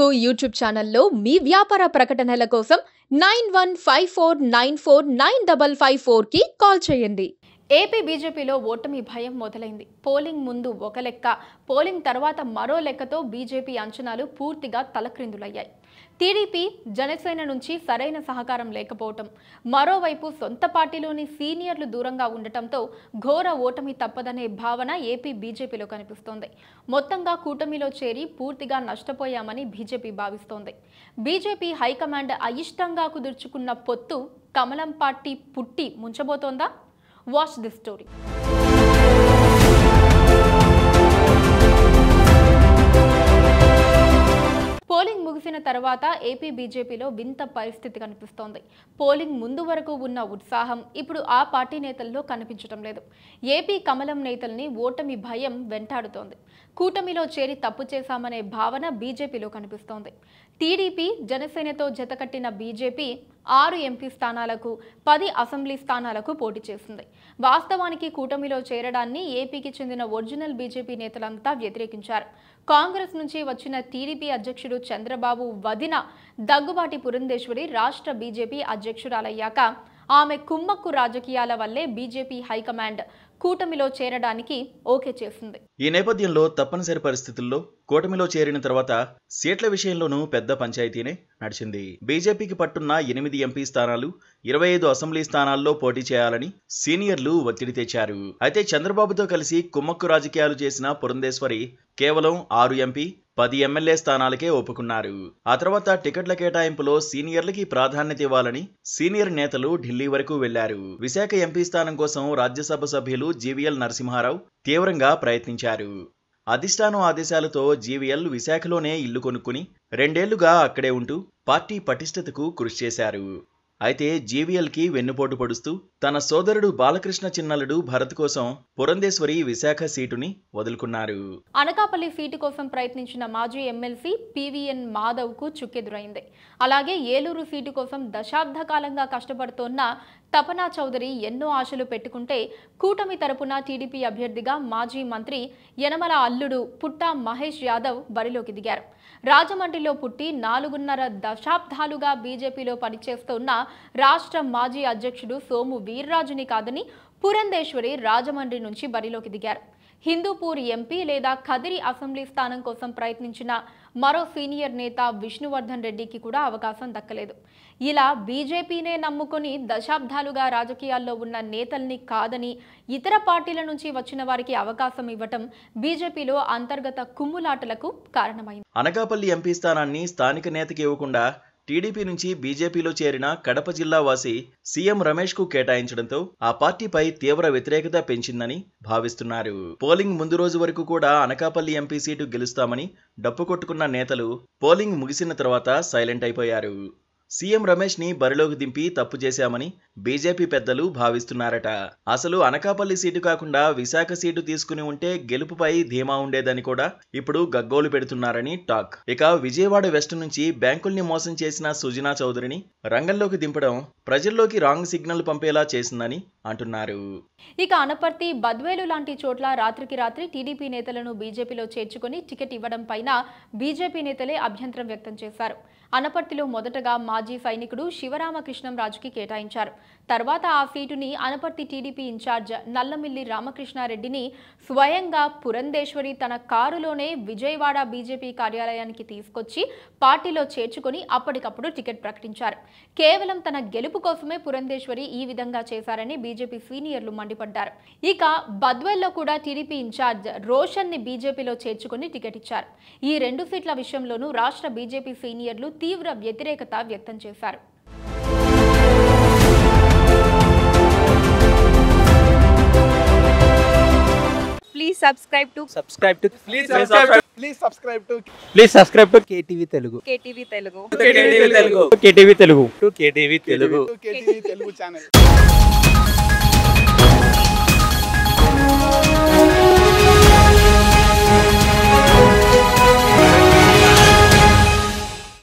Telugu YouTube ఛానల్లో మీ వ్యాపార ప్రకటనల కోసం nine one five four nine four nine double five ఫోర్కి కాల్ చేయండి ఏపీ బీజేపీలో ఓటమి భయం మొదలైంది పోలింగ్ ముందు ఒక లెక్క పోలింగ్ తర్వాత మరో లెక్కతో బీజేపీ అంచనాలు పూర్తిగా తలక్రిందులయ్యాయి టీడీపీ జనసేన నుంచి సరైన సహకారం లేకపోవటం మరోవైపు సొంత పార్టీలోని సీనియర్లు దూరంగా ఉండటంతో ఘోర ఓటమి తప్పదనే భావన ఏపీ బీజేపీలో కనిపిస్తోంది మొత్తంగా కూటమిలో చేరి పూర్తిగా నష్టపోయామని బీజేపీ భావిస్తోంది బీజేపీ హైకమాండ్ అయిష్టంగా కుదుర్చుకున్న పొత్తు కమలం పార్టీ పుట్టి ముంచబోతోందా వాచ్ దిస్ స్టోరీ పోలింగ్ ముగిసిన తర్వాత ఏపీ బీజేపీలో వింత పరిస్థితి కనిపిస్తోంది పోలింగ్ ముందు వరకు ఉన్న ఉత్సాహం ఇప్పుడు ఆ పార్టీ నేతల్లో కనిపించడం లేదు ఏపీ కమలం నేతల్ని ఓటమి భయం వెంటాడుతోంది కూటమిలో చేరి తప్పు చేశామనే భావన బీజేపీలో కనిపిస్తోంది టీడీపీ జనసేనతో జతకట్టిన బీజేపీ ఆరు ఎంపీ స్థానాలకు పది అసెంబ్లీ స్థానాలకు పోటీ చేసింది వాస్తవానికి కూటమిలో చేరడాన్ని ఏపీకి చెందిన ఒరిజినల్ బీజేపీ నేతలంతా వ్యతిరేకించారు కాంగ్రెస్ నుంచి వచ్చిన టీడీపీ అధ్యక్షుడు చంద్రబాబు వదిన దగ్గుబాటి పురంధేశ్వరి రాష్ట్ర బీజేపీ అధ్యక్షురాలయ్యాక ఆమె కుమ్మక్కు రాజకీయాల వల్లే బీజేపీ హైకమాండ్ కూటమిలో చేరడానికి ఓకే చేసింది ఈ నేపథ్యంలో తప్పనిసరి పరిస్థితుల్లో కూటమిలో చేరిన తర్వాత సీట్ల విషయంలోనూ పెద్ద పంచాయతీనే నడిచింది బీజేపీకి పట్టున్న ఎనిమిది ఎంపీ స్థానాలు ఇరవై ఐదు అసెంబ్లీ స్థానాల్లో పోటీ చేయాలని సీనియర్లు ఒత్తిడి తెచ్చారు అయితే చంద్రబాబుతో కలిసి కుమ్మక్కు రాజకీయాలు చేసిన పురంధేశ్వరి కేవలం ఆరు ఎంపీ పది ఎమ్మెల్యే స్థానాలకే ఒప్పుకున్నారు ఆ తర్వాత టికెట్ల కేటాయింపులో సీనియర్లకి ప్రాధాన్యత ఇవ్వాలని సీనియర్ నేతలు ఢిల్లీ వరకు వెళ్లారు విశాఖ ఎంపీ స్థానం కోసం రాజ్యసభ సభ్యులు జీవీఎల్ నరసింహారావు తీవ్రంగా ప్రయత్నించారు అధిష్టానం ఆదేశాలతో జీవీఎల్ విశాఖలోనే ఇల్లు కొనుక్కుని రెండేళ్లుగా అక్కడే ఉంటూ పార్టీ పటిష్టతకు కృషి చేశారు అయితే జీవీఎల్కి వెన్నుపోటు పొడుస్తూ తన సోదరుడు బాలకృష్ణ చిన్నలుడు భరత్ కోసం పురంధేశ్వరి విశాఖ సీటుని వదులుకున్నారు అనకాపల్లి సీటు కోసం ప్రయత్నించిన మాజీ ఎమ్మెల్సీ పివిఎన్ మాధవ్ కు చుక్కెదురైంది అలాగే ఏలూరు సీటు కోసం దశాబ్ద కాలంగా కష్టపడుతోన్న తపనా చౌదరి ఎన్నో ఆశలు పెట్టుకుంటే కూటమి తరపున టీడీపీ అభ్యర్థిగా మాజీ మంత్రి యనమల అల్లుడు పుట్టా మహేష్ యాదవ్ బరిలోకి దిగారు రాజమండ్రిలో పుట్టి నాలుగున్నర దశాబ్దాలుగా బీజేపీలో పనిచేస్తున్న రాష్ట్ర మాజీ అధ్యక్షుడు సోము వీర్రాజుని కాదని పురంధేశ్వరి రాజమండ్రి నుంచి బరిలోకి దిగారు హిందూపూర్ ఎంపీ లేదా ఖదిరి అసెంబ్లీ స్థానం కోసం ప్రయత్నించిన మరో సీనియర్ నేత విష్ణువర్ధన్ రెడ్డికి కూడా అవకాశం దక్కలేదు ఇలా బీజేపీనే నమ్ముకొని దశాబ్దాలుగా రాజకీయాల్లో ఉన్న నేతల్ని కాదని ఇతర పార్టీల నుంచి వచ్చిన వారికి అవకాశం ఇవ్వటం బీజేపీలో అంతర్గత కుమ్ములాటలకు కారణమైంది అనకాపల్లి ఎంపీ స్థానాన్ని స్థానిక నేతకి ఇవ్వకుండా టీడీపీ నుంచి బీజేపీలో చేరిన కడప జిల్లా వాసి సీఎం రమేష్ కు కేటాయించడంతో ఆ పార్టీపై తీవ్ర వ్యతిరేకత పెంచిందని భావిస్తున్నారు పోలింగ్ ముందు రోజు వరకు కూడా అనకాపల్లి ఎంపీ సీటు గెలుస్తామని డప్పు కొట్టుకున్న నేతలు పోలింగ్ ముగిసిన తర్వాత సైలెంట్ అయిపోయారు సీఎం రమేష్ని బరిలోకి దింపి తప్పు చేశామని బీజేపీ పెద్దలు భావిస్తున్నారట అసలు అనకాపల్లి సీటు కాకుండా విశాఖ సీటు తీసుకుని ఉంటే గెలుపుపై ధీమా ఉండేదని కూడా ఇప్పుడు గగ్గోలు పెడుతున్నారని టాక్ ఇక విజయవాడ వెస్ట్ నుంచి బ్యాంకుల్ని మోసం చేసిన సుజనా చౌదరిని రంగంలోకి దింపడం ప్రజల్లోకి రాంగ్ సిగ్నల్ పంపేలా చేసిందని అంటున్నారు ఇక అనపర్తి బద్వేలు లాంటి చోట్ల రాత్రికి రాత్రి టీడీపీ నేతలను బీజేపీలో చేర్చుకుని టికెట్ ఇవ్వడం పైన బీజేపీ నేతలే అభ్యంతరం వ్యక్తం చేశారు అనపర్తిలో మొదటగా మాజీ సైనికుడు శివరామకృష్ణంరాజుకి కేటాయించారు తర్వాత ఆ సీటుని అనపర్తి టీడీపీ ఇన్ఛార్జ్ నల్లమిల్లి రామకృష్ణారెడ్డిని స్వయంగా పురంధేశ్వరి తన కారులోనే విజయవాడ బీజేపీ కార్యాలయానికి తీసుకొచ్చి పార్టీలో చేర్చుకొని అప్పటికప్పుడు టికెట్ ప్రకటించారు కేవలం తన గెలుపు కోసమే పురంధేశ్వరి ఈ విధంగా చేశారని బీజేపీ సీనియర్లు మండిపడ్డారు ఇక బద్వెల్లో కూడా టీడీపీ ఇన్ఛార్జ్ రోషన్ ని బీజేపీలో చేర్చుకుని టికెట్ ఇచ్చారు ఈ రెండు సీట్ల విషయంలోనూ రాష్ట్ర బీజేపీ సీనియర్లు తీవ్ర వ్యతిరేకత వ్యక్తం చేశారు ప్లీజ్ టు టు టు తెలుగు తెలుగు తెలుగు తెలుగు